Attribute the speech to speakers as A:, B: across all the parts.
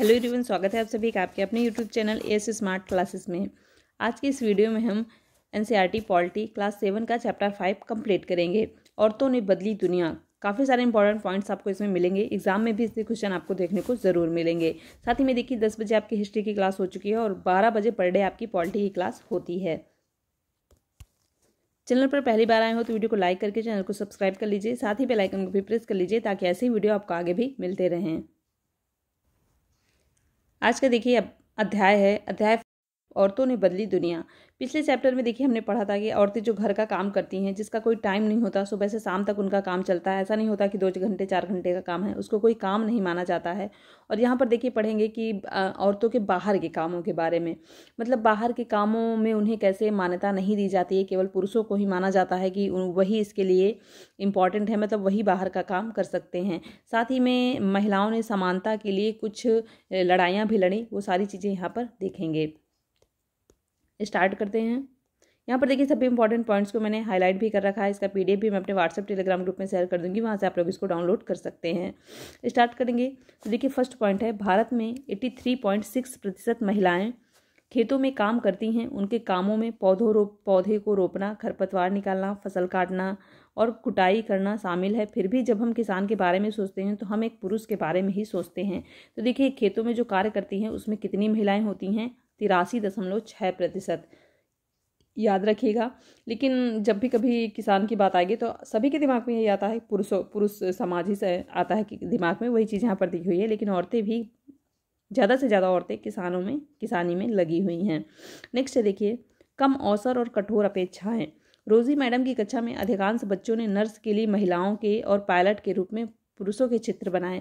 A: hello everyone स्वागत है आप सभी का आपके अपने YouTube channel S smart classes में आज की इस वीडियो में हम N C polity class seven का चैप्टर फाइव कंप्लीट करेंगे औरतों ने बदली दुनिया काफ़ी सारे इंपॉर्टेंट पॉइंट्स आपको इसमें मिलेंगे एग्जाम में भी इसके क्वेश्चन आपको देखने को ज़रूर मिलेंगे साथ ही में देखिए दस बजे आपकी हिस्ट्री की क्लास हो चुकी है और बारह बजे पर डे आपकी पॉलिटी की क्लास होती है चैनल पर पहली बार आए हो तो वीडियो को लाइक करके चैनल को सब्सक्राइब कर लीजिए साथ ही बेल आइकन को भी प्रेस कर लीजिए ताकि ऐसे ही वीडियो आपको आगे भी मिलते रहें आज का देखिए अध्याय है अध्याय औरतों ने बदली दुनिया पिछले चैप्टर में देखिए हमने पढ़ा था कि औरतें जो घर का काम करती हैं जिसका कोई टाइम नहीं होता सुबह से शाम तक उनका काम चलता है ऐसा नहीं होता कि दो घंटे चार घंटे का काम है उसको कोई काम नहीं माना जाता है और यहाँ पर देखिए पढ़ेंगे कि औरतों के बाहर के कामों के बारे में मतलब बाहर के कामों में उन्हें कैसे मान्यता नहीं दी जाती है केवल पुरुषों को ही माना जाता है कि वही इसके लिए इम्पॉर्टेंट है मतलब वही बाहर का काम कर सकते हैं साथ ही में महिलाओं ने समानता के लिए कुछ लड़ाइयाँ भी लड़ी वो सारी चीज़ें यहाँ पर देखेंगे स्टार्ट करते हैं यहाँ पर देखिए सभी इंपॉर्टेंट पॉइंट्स को मैंने हाईलाइट भी कर रखा है इसका पीडीएफ भी मैं अपने व्हाट्सएप टेलीग्राम ग्रुप में शेयर कर दूंगी वहाँ से आप लोग इसको डाउनलोड कर सकते हैं स्टार्ट करेंगे तो देखिए फर्स्ट पॉइंट है भारत में एट्टी थ्री पॉइंट सिक्स प्रतिशत महिलाएँ खेतों में काम करती हैं उनके कामों में पौधों रोप पौधे को रोपना खरपतवार निकालना फसल काटना और कुटाई करना शामिल है फिर भी जब हम किसान के बारे में सोचते हैं तो हम एक पुरुष के बारे में ही सोचते हैं तो देखिए खेतों में जो कार्य करती हैं उसमें कितनी महिलाएं होती हैं तिरासी दशमलव छः प्रतिशत याद रखिएगा लेकिन जब भी कभी किसान की बात आएगी तो सभी के दिमाग में यही आता है पुरुषों पुरुष समाज ही से आता है कि दिमाग में वही चीज़ यहाँ पर दी हुई है लेकिन औरतें भी ज़्यादा से ज़्यादा औरतें किसानों में किसानी में लगी हुई हैं नेक्स्ट देखिए कम अवसर और कठोर अपेक्षाएँ रोजी मैडम की कक्षा में अधिकांश बच्चों ने नर्स के लिए महिलाओं के और पायलट के रूप में पुरुषों के चित्र बनाए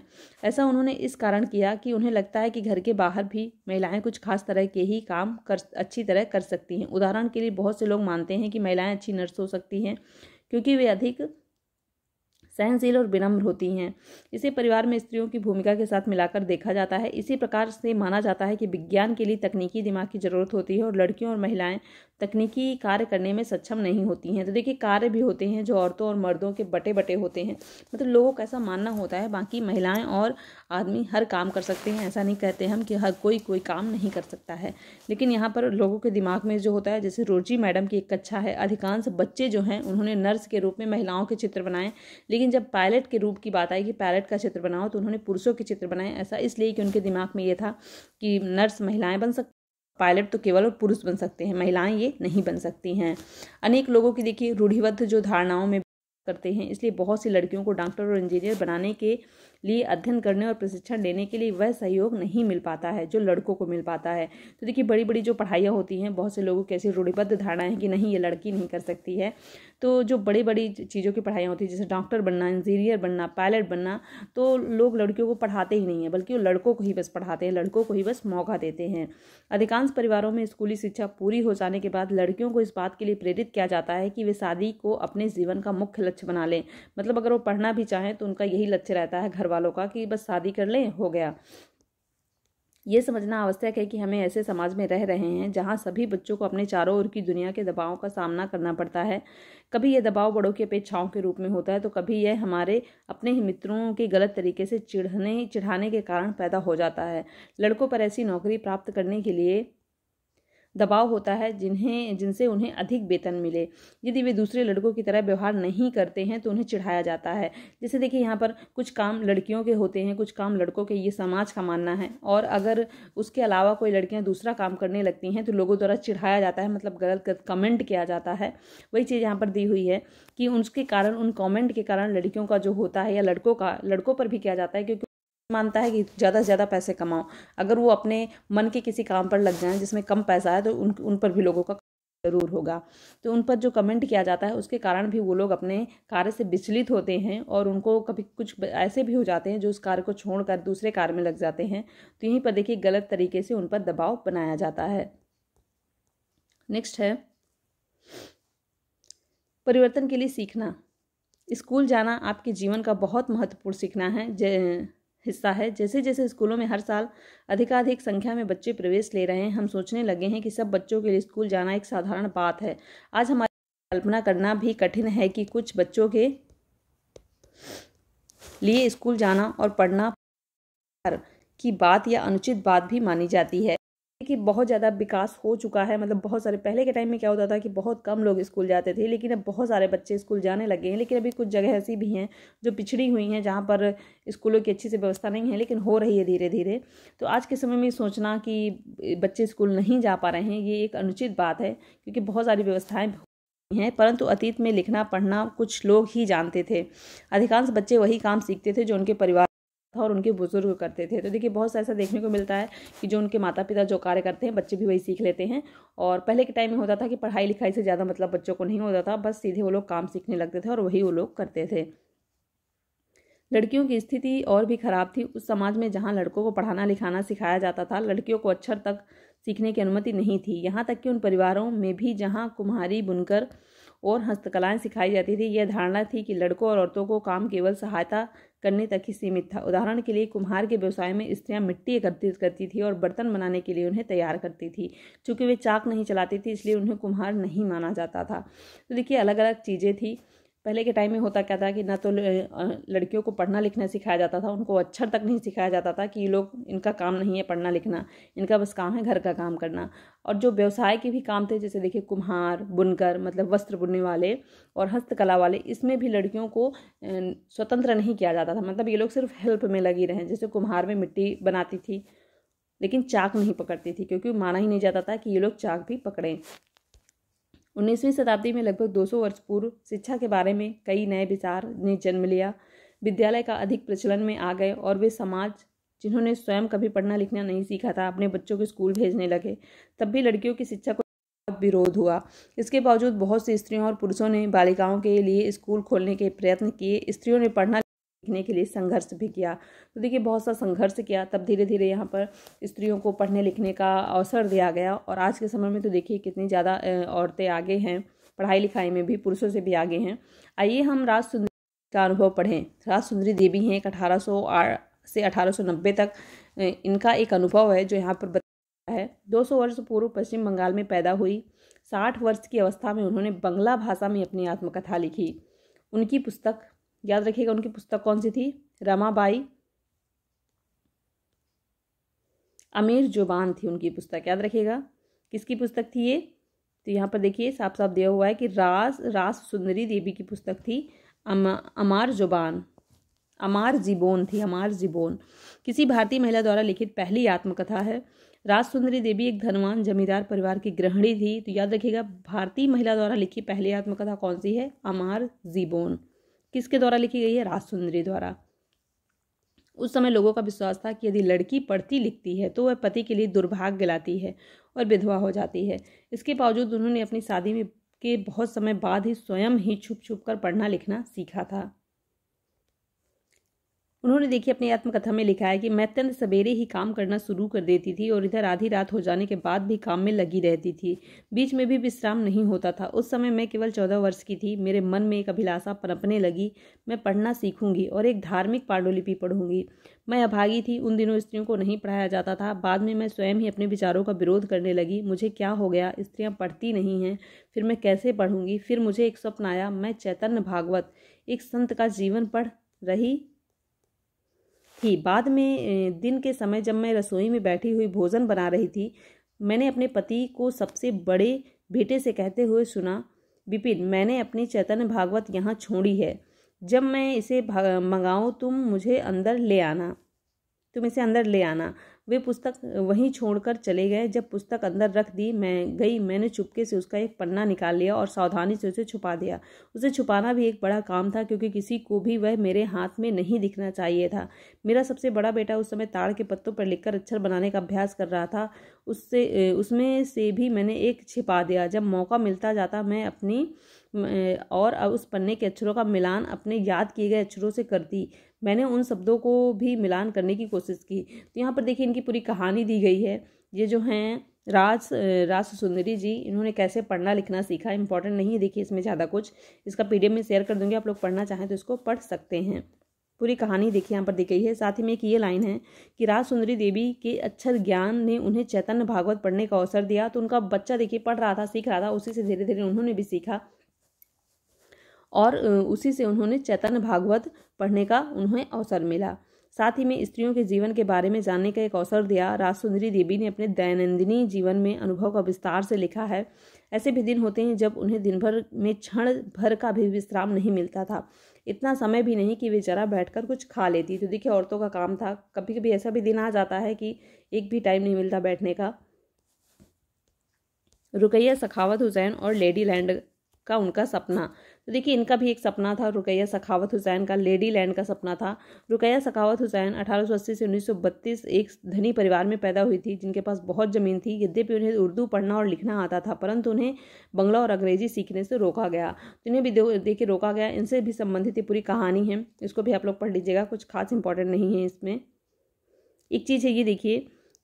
A: ऐसा उन्होंने इस कारण किया कि उन्हें लगता है कि घर के बाहर भी महिलाएं कुछ खास तरह के ही काम कर अच्छी तरह कर सकती हैं उदाहरण के लिए बहुत से लोग मानते हैं कि महिलाएं अच्छी नर्स हो सकती हैं क्योंकि वे अधिक सहनशील और विनम्र होती हैं इसे परिवार में स्त्रियों की भूमिका के साथ मिलाकर देखा जाता है इसी प्रकार से माना जाता है कि विज्ञान के लिए तकनीकी दिमाग की ज़रूरत होती है और लड़कियों और महिलाएं तकनीकी कार्य करने में सक्षम नहीं होती हैं तो देखिए कार्य भी होते हैं जो औरतों और मर्दों के बटे बटे होते हैं मतलब लोगों का ऐसा मानना होता है बाकी महिलाएं और आदमी हर काम कर सकते हैं ऐसा नहीं कहते हम कि हर कोई कोई काम नहीं कर सकता है लेकिन यहाँ पर लोगों के दिमाग में जो होता है जैसे रोजी मैडम की एक कक्षा है अधिकांश बच्चे जो हैं उन्होंने नर्स के रूप में महिलाओं के चित्र बनाए लेकिन लेकिन जब पायलट के रूप की बात आई कि पायलट का चित्र बनाओ तो उन्होंने पुरुषों के चित्र बनाए ऐसा इसलिए कि उनके दिमाग में ये था कि नर्स महिलाएं बन सकती पायलट तो केवल और पुरुष बन सकते हैं महिलाएं ये नहीं बन सकती हैं अनेक लोगों की देखिए रूढ़िबद्ध जो धारणाओं में करते हैं इसलिए बहुत सी लड़कियों को डॉक्टर और इंजीनियर बनाने के लिए अध्ययन करने और प्रशिक्षण लेने के लिए वह सहयोग नहीं मिल पाता है जो लड़कों को मिल पाता है तो देखिए बड़ी बड़ी जो पढ़ाइयाँ होती हैं बहुत से लोगों की ऐसी रूढ़िबद्ध धारणा है कि नहीं ये लड़की नहीं कर सकती है तो जो बड़ी बड़ी चीज़ों की पढ़ाइयाँ होती है जैसे डॉक्टर बनना इंजीनियर बनना पायलट बनना तो लोग लड़कियों को पढ़ाते ही नहीं है बल्कि वो लड़कों को ही बस पढ़ाते हैं लड़कों को ही बस मौका देते हैं अधिकांश परिवारों में स्कूली शिक्षा पूरी हो जाने के बाद लड़कियों को इस बात के लिए प्रेरित किया जाता है कि वे शादी को अपने जीवन का मुख्य लक्ष्य बना लें मतलब अगर वो पढ़ना भी चाहें तो उनका यही लक्ष्य रहता है घर घर वालों का कि बस शादी कर लें हो गया ये समझना आवश्यक है कि हमें ऐसे समाज में रह रहे हैं जहाँ सभी बच्चों को अपने चारों ओर की दुनिया के दबावों का सामना करना पड़ता है कभी यह दबाव बड़ों की अपेक्षाओं के रूप में होता है तो कभी यह हमारे अपने ही मित्रों के गलत तरीके से चिढ़ने चिढ़ाने के कारण पैदा हो जाता है लड़कों पर ऐसी नौकरी प्राप्त करने के लिए दबाव होता है जिन्हें जिनसे उन्हें अधिक वेतन मिले यदि वे दूसरे लड़कों की तरह व्यवहार नहीं करते हैं तो उन्हें चिढ़ाया जाता है जैसे देखिए यहाँ पर कुछ काम लड़कियों के होते हैं कुछ काम लड़कों के ये समाज का मानना है और अगर उसके अलावा कोई लड़कियाँ दूसरा काम करने लगती हैं तो लोगों द्वारा चिढ़ाया जाता है मतलब गलत कमेंट किया जाता है वही चीज़ यहाँ पर दी हुई है कि उसके कारण उन कॉमेंट के कारण लड़कियों का जो होता है या लड़कों का लड़कों पर भी किया जाता है क्योंकि मानता है कि ज़्यादा से ज़्यादा पैसे कमाओ अगर वो अपने मन के किसी काम पर लग जाएँ जिसमें कम पैसा है तो उन उन पर भी लोगों का ज़रूर होगा तो उन पर जो कमेंट किया जाता है उसके कारण भी वो लोग अपने कार्य से विचलित होते हैं और उनको कभी कुछ ऐसे भी हो जाते हैं जो उस कार्य को छोड़कर दूसरे कार्य में लग जाते हैं तो यहीं पर देखिए गलत तरीके से उन पर दबाव बनाया जाता है नेक्स्ट है परिवर्तन के लिए सीखना स्कूल जाना आपके जीवन का बहुत महत्वपूर्ण सीखना है हिस्सा है जैसे जैसे स्कूलों में हर साल अधिकाधिक संख्या में बच्चे प्रवेश ले रहे हैं हम सोचने लगे हैं कि सब बच्चों के लिए स्कूल जाना एक साधारण बात है आज हमारी कल्पना करना भी कठिन है कि कुछ बच्चों के लिए स्कूल जाना और पढ़ना की बात या अनुचित बात भी मानी जाती है कि बहुत ज़्यादा विकास हो चुका है मतलब बहुत सारे पहले के टाइम में क्या होता था कि बहुत कम लोग स्कूल जाते थे लेकिन अब बहुत सारे बच्चे स्कूल जाने लगे हैं लेकिन अभी कुछ जगह ऐसी भी हैं जो पिछड़ी हुई हैं जहाँ पर स्कूलों की अच्छी से व्यवस्था नहीं है लेकिन हो रही है धीरे धीरे तो आज के समय में सोचना कि बच्चे स्कूल नहीं जा पा रहे हैं ये एक अनुचित बात है क्योंकि बहुत सारी व्यवस्थाएँ हैं परंतु अतीत में लिखना पढ़ना कुछ लोग ही जानते थे अधिकांश बच्चे वही काम सीखते थे जो उनके परिवार था और उनके बुजुर्ग करते थे तो देखिए बहुत सा ऐसा देखने को मिलता है कि जो उनके माता पिता जो कार्य करते हैं बच्चे भी वही सीख लेते हैं और पहले के टाइम में होता था कि पढ़ाई लिखाई से ज़्यादा मतलब बच्चों को नहीं होता था बस सीधे वो लोग काम सीखने लगते थे और वही वो लोग करते थे लड़कियों की स्थिति और भी खराब थी उस समाज में जहाँ लड़कों को पढ़ाना लिखाना सिखाया जाता था लड़कियों को अक्षर तक सीखने की अनुमति नहीं थी यहाँ तक कि उन परिवारों में भी जहाँ कुम्हारी बुनकर और हस्तकलाएं सिखाई जाती थी यह धारणा थी कि लड़कों और औरतों को काम केवल सहायता करने तक ही सीमित था उदाहरण के लिए कुम्हार के व्यवसाय में स्त्रियां मिट्टी एकत्रित करती थी और बर्तन बनाने के लिए उन्हें तैयार करती थी चूँकि वे चाक नहीं चलाती थी इसलिए उन्हें कुम्हार नहीं माना जाता था तो देखिए अलग अलग चीज़ें थी पहले के टाइम में होता क्या था कि ना तो लड़कियों को पढ़ना लिखना सिखाया जाता था उनको अक्षर तक नहीं सिखाया जाता था कि ये लोग इनका काम नहीं है पढ़ना लिखना इनका बस काम है घर का काम करना और जो व्यवसाय के भी काम थे जैसे देखिए कुम्हार बुनकर मतलब वस्त्र बुनने वाले और हस्तकला वाले इसमें भी लड़कियों को स्वतंत्र नहीं किया जाता था मतलब ये लोग सिर्फ हेल्प में लगी रहें जैसे कुम्हार में मिट्टी बनाती थी लेकिन चाक नहीं पकड़ती थी क्योंकि माना ही नहीं जाता था कि ये लोग चाक भी पकड़ें उन्नीसवीं शताब्दी में लगभग 200 वर्ष पूर्व शिक्षा के बारे में कई नए विचार ने जन्म लिया विद्यालय का अधिक प्रचलन में आ गए और वे समाज जिन्होंने स्वयं कभी पढ़ना लिखना नहीं सीखा था अपने बच्चों को स्कूल भेजने लगे तब भी लड़कियों की शिक्षा को विरोध हुआ इसके बावजूद बहुत सी स्त्रियों और पुरुषों ने बालिकाओं के लिए स्कूल खोलने के प्रयत्न किए स्त्रियों ने पढ़ना सीखने के लिए संघर्ष भी किया तो देखिए बहुत सा संघर्ष किया तब धीरे धीरे यहाँ पर स्त्रियों को पढ़ने लिखने का अवसर दिया गया और आज के समय में तो देखिए कितनी ज़्यादा औरतें आगे हैं पढ़ाई लिखाई में भी पुरुषों से भी आगे हैं आइए हम राज सुंदरी का अनुभव पढ़ें राज सुंदरी देवी हैं एक अठारह से अठारह तक इनका एक अनुभव है जो यहाँ पर बताया है दो वर्ष पूर्व पश्चिम बंगाल में पैदा हुई साठ वर्ष की अवस्था में उन्होंने बंगला भाषा में अपनी आत्मकथा लिखी उनकी पुस्तक याद रखिएगा उनकी पुस्तक कौन सी थी रमाबाई अमीर जुबान थी उनकी पुस्तक याद रखिएगा किसकी पुस्तक थी ये तो यहाँ पर देखिए साफ साफ दिया हुआ है कि रास रास सुंदरी देवी की पुस्तक थी अम, अमार जुबान अमार जीबोन थी अमार जीबोन किसी भारतीय महिला द्वारा लिखित पहली आत्मकथा है राज सुंदरी देवी एक धनवान जमींदार परिवार की गृहिणी थी तो याद रखिएगा भारतीय महिला द्वारा लिखी पहली आत्मकथा कौन सी है अमार जीबोन किसके द्वारा लिखी गई है राज सुंदरी द्वारा उस समय लोगों का विश्वास था कि यदि लड़की पढ़ती लिखती है तो वह पति के लिए दुर्भाग्य लाती है और विधवा हो जाती है इसके बावजूद उन्होंने अपनी शादी में के बहुत समय बाद ही स्वयं ही छुप छुप कर पढ़ना लिखना सीखा था उन्होंने देखिए अपनी आत्मकथा में लिखा है कि मैं अत्यंत सवेरे ही काम करना शुरू कर देती थी और इधर आधी रात हो जाने के बाद भी काम में लगी रहती थी बीच में भी विश्राम नहीं होता था उस समय मैं केवल चौदह वर्ष की थी मेरे मन में एक अभिलाषा पनपने लगी मैं पढ़ना सीखूंगी और एक धार्मिक पांडुलिपि पढ़ूंगी मैं अभागी थी उन दिनों स्त्रियों को नहीं पढ़ाया जाता था बाद में मैं स्वयं ही अपने विचारों का विरोध करने लगी मुझे क्या हो गया स्त्रियां पढ़ती नहीं हैं फिर मैं कैसे पढ़ूंगी फिर मुझे एक स्वप्न आया मैं चैतन्य भागवत एक संत का जीवन पढ़ रही थी बाद में दिन के समय जब मैं रसोई में बैठी हुई भोजन बना रही थी मैंने अपने पति को सबसे बड़े बेटे से कहते हुए सुना विपिन मैंने अपनी चैतन्य भागवत यहाँ छोड़ी है जब मैं इसे मंगाऊँ तुम मुझे अंदर ले आना तुम इसे अंदर ले आना वे पुस्तक वहीं छोड़कर चले गए जब पुस्तक अंदर रख दी मैं गई मैंने चुपके से उसका एक पन्ना निकाल लिया और सावधानी से उसे छुपा दिया उसे छुपाना भी एक बड़ा काम था क्योंकि किसी को भी वह मेरे हाथ में नहीं दिखना चाहिए था मेरा सबसे बड़ा बेटा उस समय ताड़ के पत्तों पर लिखकर अक्षर बनाने का अभ्यास कर रहा था उससे उसमें से भी मैंने एक छिपा दिया जब मौका मिलता जाता मैं अपनी और उस पन्ने के अक्षरों का मिलान अपने याद किए गए अक्षरों से करती मैंने उन शब्दों को भी मिलान करने की कोशिश की तो यहाँ पर देखिए इनकी पूरी कहानी दी गई है ये जो हैं राज राज सुंदरी जी इन्होंने कैसे पढ़ना लिखना सीखा इंपॉर्टेंट नहीं है देखिए इसमें ज़्यादा कुछ इसका पी में शेयर कर दूंगी आप लोग पढ़ना चाहें तो इसको पढ़ सकते हैं पूरी कहानी देखिए यहाँ पर दी गई है साथ ही में एक ये लाइन है कि राज सुंदरी देवी के अक्षर ज्ञान ने उन्हें चैतन्य भागवत पढ़ने का अवसर दिया तो उनका बच्चा देखिए पढ़ रहा था सीख रहा था उसी से धीरे धीरे उन्होंने भी सीखा और उसी से उन्होंने चैतन्य भागवत पढ़ने का उन्हें अवसर मिला साथ ही में स्त्रियों के जीवन के बारे में जानने का एक अवसर दिया राजसुंदरी देवी ने अपने दैनंदिनी जीवन में अनुभव का विस्तार से लिखा है ऐसे भी दिन होते हैं जब उन्हें दिन भर में क्षण भर का भी विश्राम नहीं मिलता था इतना समय भी नहीं कि वे जरा बैठकर कुछ खा लेती तो देखिए औरतों का काम था कभी कभी ऐसा भी दिन आ जाता है कि एक भी टाइम नहीं मिलता बैठने का रुकैया सखावत हुसैन और लेडी लैंड का उनका सपना तो देखिए इनका भी एक सपना था रुकैया सखावत हुसैन का लेडी लैंड का सपना था रुकैया सखावत हुसैन 1880 से 1932 एक धनी परिवार में पैदा हुई थी जिनके पास बहुत ज़मीन थी यद्यपि उन्हें उर्दू पढ़ना और लिखना आता था परंतु उन्हें बंगला और अंग्रेजी सीखने से रोका गया तो इन्हें भी देखिए रोका गया इनसे भी संबंधित ये पूरी कहानी है इसको भी आप लोग पढ़ लीजिएगा कुछ खास इंपॉर्टेंट नहीं है इसमें एक चीज़ है ये देखिए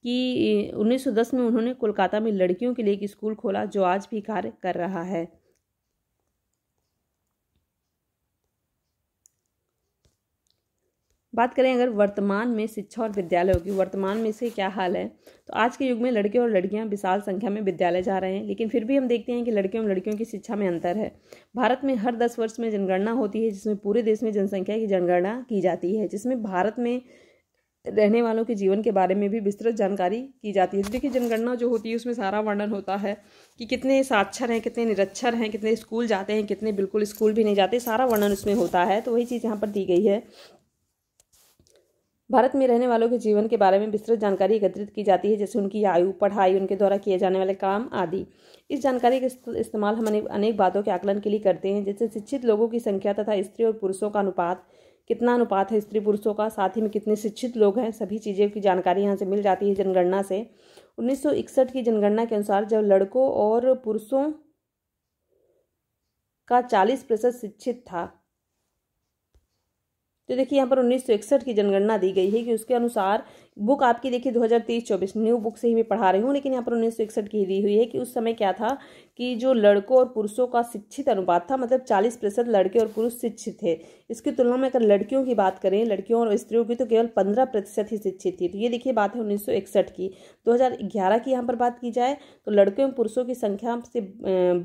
A: कि 1910 में उन्होंने कोलकाता में लड़कियों के लिए एक स्कूल खोला जो आज भी कार्य कर रहा है बात करें अगर वर्तमान में शिक्षा और विद्यालयों की वर्तमान में इसके क्या हाल है तो आज के युग में लड़के और लड़कियां विशाल संख्या में विद्यालय जा रहे हैं लेकिन फिर भी हम देखते हैं कि लड़कियों और लड़कियों की शिक्षा में अंतर है भारत में हर दस वर्ष में जनगणना होती है जिसमें पूरे देश में जनसंख्या की जनगणना की जाती है जिसमें भारत में रहने वालों के जीवन के बारे में भी विस्तृत जानकारी की जाती है तो देखिए जनगणना जो होती है उसमें सारा वर्णन होता है कि कितने साक्षर हैं कितने निरक्षर हैं कितने स्कूल जाते हैं कितने बिल्कुल स्कूल भी नहीं जाते सारा वर्णन उसमें होता है तो वही चीज़ यहाँ पर दी गई है भारत में रहने वालों के जीवन के बारे में विस्तृत जानकारी एकत्रित की जाती है जैसे उनकी आयु पढ़ाई उनके द्वारा किए जाने वाले काम आदि इस जानकारी का इस्तेमाल हम अनेक बातों के आकलन के लिए करते हैं जैसे शिक्षित लोगों की संख्या तथा स्त्री और पुरुषों का अनुपात कितना अनुपात है स्त्री पुरुषों का साथ ही में कितने शिक्षित लोग हैं सभी चीज़ों की जानकारी यहाँ से मिल जाती है जनगणना से 1961 की जनगणना के अनुसार जब लड़कों और पुरुषों का 40 प्रतिशत शिक्षित था तो देखिए यहाँ पर उन्नीस की जनगणना दी गई है कि उसके अनुसार बुक आपकी देखिए 2023-24 न्यू बुक से ही मैं पढ़ा रही हूँ लेकिन यहाँ पर उन्नीस सौ की दी हुई है कि उस समय क्या था कि जो लड़कों और पुरुषों का शिक्षित अनुपात था मतलब 40 प्रतिशत लड़के और पुरुष शिक्षित थे इसकी तुलना में अगर लड़कियों की बात करें लड़कियों और स्त्रियों की तो केवल पंद्रह प्रतिशत ही शिक्षित थी तो ये देखिए बात है उन्नीस की दो की यहाँ पर बात की जाए तो लड़कियों और पुरुषों की संख्या से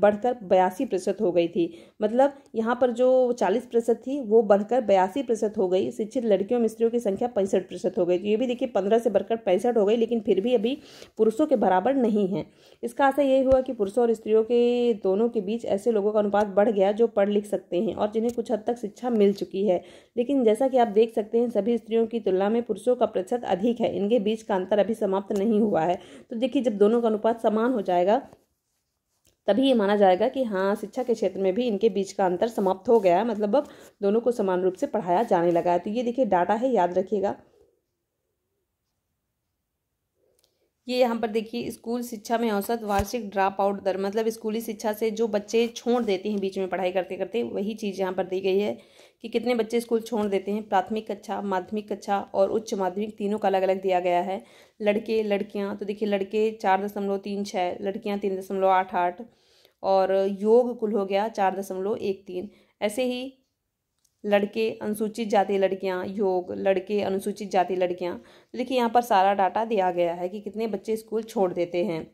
A: बढ़कर बयासी प्रतिशत हो गई थी मतलब यहाँ पर जो चालीस प्रतिशत थी वो बढ़कर बयासी प्रतिशत हो गई शिक्षित लड़कियों और स्त्रियों की संख्या पैंसठ प्रतिशत हो गई तो ये भी देखिए पंद्रह से बढ़कर पैंसठ हो गई लेकिन फिर भी अभी पुरुषों के बराबर नहीं है इसका असर यही हुआ कि पुरुषों और स्त्रियों के दोनों के बीच ऐसे लोगों का अनुपात बढ़ गया जो पढ़ लिख सकते हैं और जिन्हें कुछ हद तक शिक्षा मिल चुकी है लेकिन जैसा कि आप देख सकते हैं सभी स्त्रियों की तुलना में पुरुषों का प्रतिशत अधिक है इनके बीच का अंतर अभी समाप्त नहीं हुआ है तो देखिए जब दोनों का अनुपात समान हो जाएगा तभी ये माना जाएगा कि हाँ शिक्षा के क्षेत्र में भी इनके बीच का अंतर समाप्त हो गया है मतलब अब दोनों को समान रूप से पढ़ाया जाने लगा है तो ये देखिए डाटा है याद रखिएगा ये यहाँ पर देखिए स्कूल शिक्षा में औसत वार्षिक ड्रॉप आउट दर मतलब स्कूली शिक्षा से जो बच्चे छोड़ देते हैं बीच में पढ़ाई करते करते वही चीज़ यहाँ पर दी गई है कि कितने बच्चे स्कूल छोड़ देते हैं प्राथमिक कक्षा माध्यमिक कक्षा और उच्च माध्यमिक तीनों का अलग अलग दिया गया है लड़के लड़कियाँ तो देखिए लड़के चार दशमलव तीन छः लड़कियाँ तीन दशमलव आठ आठ और योग कुल हो गया चार दशमलव एक तीन ऐसे ही लड़के अनुसूचित जाति लड़कियां योग लड़के अनुसूचित जाति लड़कियां तो देखिए यहाँ पर सारा डाटा दिया गया है कि कितने बच्चे स्कूल छोड़ देते हैं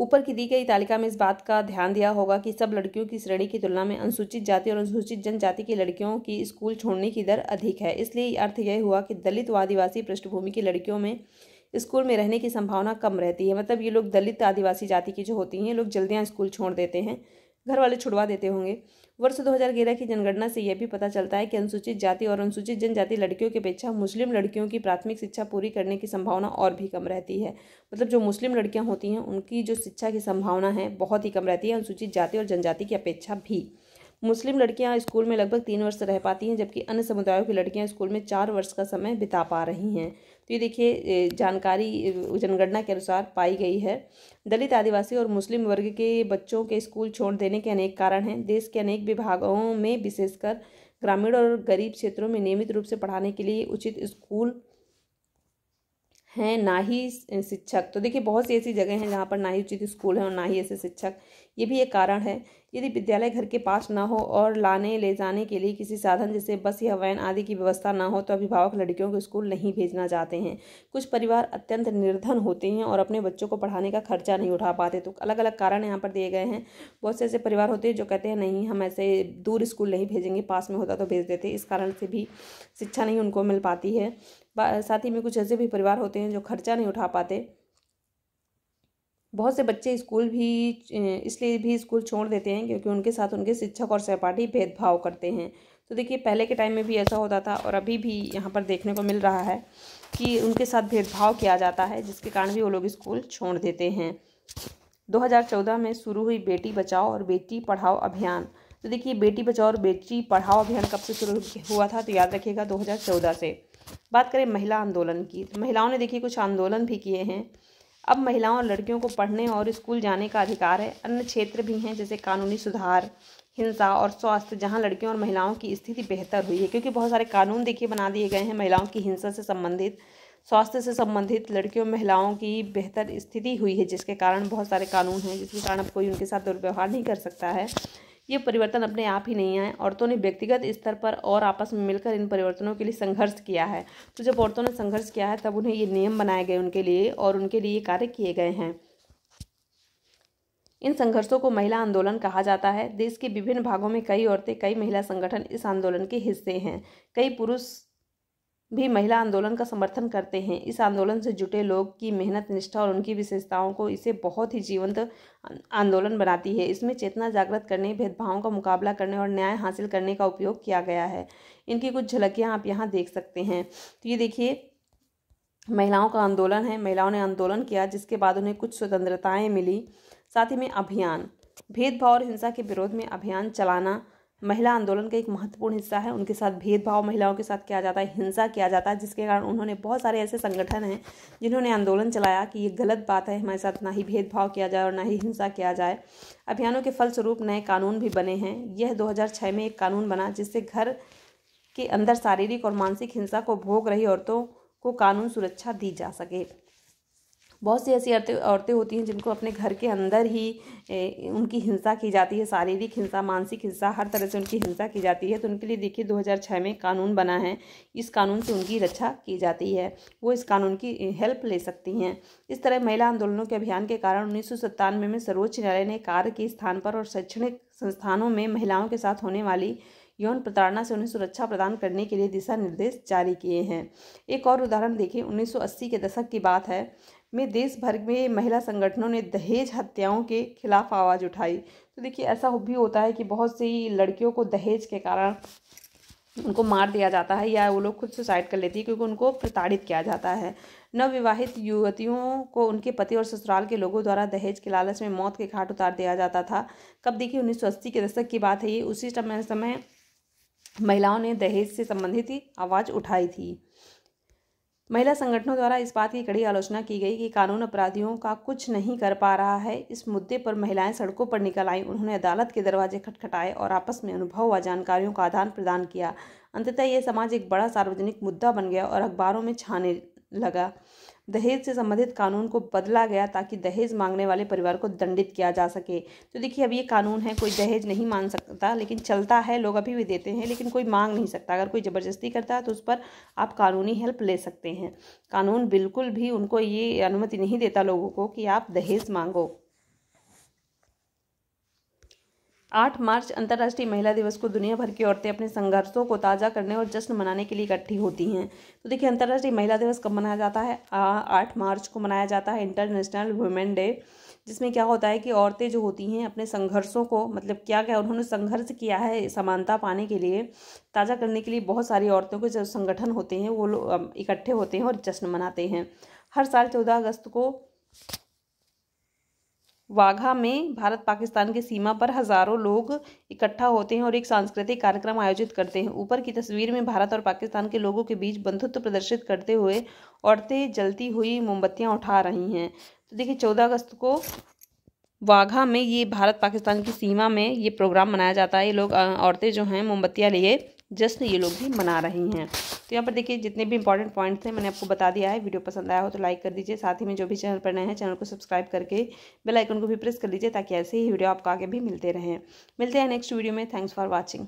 A: ऊपर की दी गई तालिका में इस बात का ध्यान दिया होगा कि सब लड़कियों की श्रेणी की तुलना में अनुसूचित जाति और अनुसूचित जनजाति की लड़कियों की स्कूल छोड़ने की दर अधिक है इसलिए अर्थ यह हुआ कि दलित व आदिवासी पृष्ठभूमि की लड़कियों में स्कूल में रहने की संभावना कम रहती है मतलब ये लोग दलित आदिवासी जाति की जो होती हैं ये लोग जल्दियाँ स्कूल छोड़ देते हैं घर वाले छुड़वा देते होंगे वर्ष 2011 की जनगणना से यह भी पता चलता है कि अनुसूचित जाति और अनुसूचित जनजाति लड़कियों की अपेक्षा मुस्लिम लड़कियों की प्राथमिक शिक्षा पूरी करने की संभावना और भी कम रहती है मतलब जो मुस्लिम लड़कियाँ होती हैं उनकी जो शिक्षा की संभावना है बहुत ही कम रहती है अनुसूचित जाति और जनजाति की अपेक्षा भी मुस्लिम लड़कियां स्कूल में लगभग तीन वर्ष रह पाती हैं जबकि अन्य समुदायों की लड़कियां स्कूल में चार वर्ष का समय बिता पा रही हैं तो ये देखिए जानकारी जनगणना के अनुसार पाई गई है दलित आदिवासी और मुस्लिम वर्ग के बच्चों के स्कूल छोड़ देने के अनेक कारण हैं देश के अनेक विभागों में विशेषकर ग्रामीण और गरीब क्षेत्रों में नियमित रूप से पढ़ाने के लिए उचित स्कूल हैं ना ही शिक्षक तो देखिए बहुत सी ऐसी जगह हैं जहाँ पर ना ही उचित स्कूल है और ना ही ऐसे शिक्षक ये भी एक कारण है यदि विद्यालय घर के पास ना हो और लाने ले जाने के लिए किसी साधन जैसे बस या वैन आदि की व्यवस्था ना हो तो अभिभावक लड़कियों को स्कूल नहीं भेजना चाहते हैं कुछ परिवार अत्यंत निर्धन होते हैं और अपने बच्चों को पढ़ाने का खर्चा नहीं उठा पाते तो अलग अलग कारण यहाँ पर दिए गए हैं बहुत से ऐसे परिवार होते हैं जो कहते हैं नहीं हम ऐसे दूर स्कूल नहीं भेजेंगे पास में होता तो भेज देते इस कारण से भी शिक्षा नहीं उनको मिल पाती है साथ ही में कुछ ऐसे भी परिवार होते हैं जो खर्चा नहीं उठा पाते बहुत से बच्चे स्कूल भी इसलिए भी स्कूल छोड़ देते हैं क्योंकि उनके साथ उनके शिक्षक और सहपाठी भेदभाव करते हैं तो देखिए पहले के टाइम में भी ऐसा होता था और अभी भी यहाँ पर देखने को मिल रहा है कि उनके साथ भेदभाव किया जाता है जिसके कारण भी वो लोग स्कूल छोड़ देते हैं 2014 में शुरू हुई बेटी बचाओ और बेटी पढ़ाओ अभियान तो देखिए बेटी बचाओ और बेटी पढ़ाओ अभियान कब से शुरू हुआ था तो याद रखिएगा 2014 से बात करें महिला आंदोलन की तो महिलाओं ने देखिए कुछ आंदोलन भी किए हैं अब महिलाओं और लड़कियों को पढ़ने और स्कूल जाने का अधिकार है अन्य क्षेत्र भी हैं जैसे कानूनी सुधार हिंसा और स्वास्थ्य जहां लड़कियों और महिलाओं की स्थिति बेहतर हुई है क्योंकि बहुत सारे कानून देखिए बना दिए गए हैं महिलाओं की हिंसा से संबंधित स्वास्थ्य से संबंधित लड़कियों महिलाओं की बेहतर स्थिति हुई है जिसके कारण बहुत सारे कानून हैं जिसके कारण अब कोई उनके साथ दुर्व्यवहार नहीं कर सकता है ये परिवर्तन अपने आप ही नहीं आए औरतों ने व्यक्तिगत स्तर पर और आपस में मिलकर इन परिवर्तनों के लिए संघर्ष किया है तो जब औरतों ने संघर्ष किया है तब उन्हें ये नियम बनाए गए उनके लिए और उनके लिए कार्य किए गए हैं इन संघर्षों को महिला आंदोलन कहा जाता है देश के विभिन्न भागों में कई औरतें कई महिला संगठन इस आंदोलन के हिस्से हैं कई पुरुष भी महिला आंदोलन का समर्थन करते हैं इस आंदोलन से जुटे लोग की मेहनत निष्ठा और उनकी विशेषताओं को इसे बहुत ही जीवंत आंदोलन बनाती है इसमें चेतना जागृत करने भेदभावों का मुकाबला करने और न्याय हासिल करने का उपयोग किया गया है इनकी कुछ झलकियाँ आप यहाँ देख सकते हैं तो ये देखिए महिलाओं का आंदोलन है महिलाओं ने आंदोलन किया जिसके बाद उन्हें कुछ स्वतंत्रताएँ मिली साथ ही में अभियान भेदभाव और हिंसा के विरोध में अभियान चलाना महिला आंदोलन का एक महत्वपूर्ण हिस्सा है उनके साथ भेदभाव महिलाओं के साथ किया जाता है हिंसा किया जाता है जिसके कारण उन्होंने बहुत सारे ऐसे संगठन हैं जिन्होंने आंदोलन चलाया कि ये गलत बात है हमारे साथ ना ही भेदभाव किया जाए और ना ही हिंसा किया जाए अभियानों के फलस्वरूप नए कानून भी बने हैं यह दो में एक कानून बना जिससे घर के अंदर शारीरिक और मानसिक हिंसा को भोग रही औरतों को कानून सुरक्षा दी जा सके बहुत सी ऐसी औरतें होती हैं जिनको अपने घर के अंदर ही उनकी हिंसा की जाती है शारीरिक हिंसा मानसिक हिंसा हर तरह से उनकी हिंसा की जाती है तो उनके लिए देखिए 2006 में कानून बना है इस कानून से उनकी रक्षा की जाती है वो इस कानून की हेल्प ले सकती हैं इस तरह महिला आंदोलनों के अभियान के कारण उन्नीस में, में सर्वोच्च न्यायालय ने कार्य के स्थान पर और शैक्षणिक संस्थानों में महिलाओं के साथ होने वाली यौन प्रताड़ना से उन्हें सुरक्षा प्रदान करने के लिए दिशा निर्देश जारी किए हैं एक और उदाहरण देखिए 1980 के दशक की बात है में देश भर में महिला संगठनों ने दहेज हत्याओं के खिलाफ आवाज़ उठाई तो देखिए ऐसा भी होता है कि बहुत सी लड़कियों को दहेज के कारण उनको मार दिया जाता है या वो लोग खुद सुसाइड कर लेती है क्योंकि उनको प्रताड़ित किया जाता है नवविवाहित युवतियों को उनके पति और ससुराल के लोगों द्वारा दहेज के लालच में मौत के घाट उतार दिया जाता था कब देखिए उन्नीस के दशक की बात है ये उसी समय समय महिलाओं ने दहेज से संबंधित आवाज़ उठाई थी महिला संगठनों द्वारा इस बात की कड़ी आलोचना की गई कि कानून अपराधियों का कुछ नहीं कर पा रहा है इस मुद्दे पर महिलाएं सड़कों पर निकल आईं उन्होंने अदालत के दरवाजे खटखटाए और आपस में अनुभव व जानकारियों का आदान प्रदान किया अंततः यह समाज एक बड़ा सार्वजनिक मुद्दा बन गया और अखबारों में छाने लगा दहेज से संबंधित कानून को बदला गया ताकि दहेज मांगने वाले परिवार को दंडित किया जा सके तो देखिए अब ये कानून है कोई दहेज नहीं मांग सकता लेकिन चलता है लोग अभी भी देते हैं लेकिन कोई मांग नहीं सकता अगर कोई ज़बरदस्ती करता है तो उस पर आप कानूनी हेल्प ले सकते हैं कानून बिल्कुल भी उनको ये अनुमति नहीं देता लोगों को कि आप दहेज मांगो आठ मार्च अंतर्राष्ट्रीय महिला दिवस को दुनिया भर की औरतें अपने संघर्षों को ताज़ा करने और जश्न मनाने के लिए इकट्ठी होती हैं तो देखिए अंतर्राष्ट्रीय महिला दिवस कब मनाया जाता है आठ मार्च को मनाया जाता है इंटरनेशनल वुमेन डे जिसमें क्या होता है कि औरतें जो होती हैं अपने संघर्षों को मतलब क्या क्या उन्होंने संघर्ष किया है समानता पाने के लिए ताज़ा करने के लिए बहुत सारी औरतों के जो संगठन होते हैं वो इकट्ठे होते हैं और जश्न मनाते हैं हर साल चौदह अगस्त को वाघा में भारत पाकिस्तान की सीमा पर हजारों लोग इकट्ठा होते हैं और एक सांस्कृतिक कार्यक्रम आयोजित करते हैं ऊपर की तस्वीर में भारत और पाकिस्तान के लोगों के बीच बंधुत्व प्रदर्शित करते हुए औरतें जलती हुई मोमबत्तियां उठा रही हैं तो देखिए चौदह अगस्त को वाघा में ये भारत पाकिस्तान की सीमा में ये प्रोग्राम मनाया जाता है ये लोग औरतें जो हैं मोमबत्तियाँ लिए जश्न ये लोग भी मना रहे हैं तो यहाँ पर देखिए जितने भी इंपॉर्टेंट पॉइंट्स हैं मैंने आपको बता दिया है वीडियो पसंद आया हो तो लाइक कर दीजिए साथ ही में जो भी चैनल पर नए हैं चैनल को सब्सक्राइब करके बेल आइकन को भी प्रेस कर लीजिए ताकि ऐसे ही वीडियो आपको आगे भी मिलते रहें मिलते हैं नेक्स्ट वीडियो में थैंक्स फॉर वॉचिंग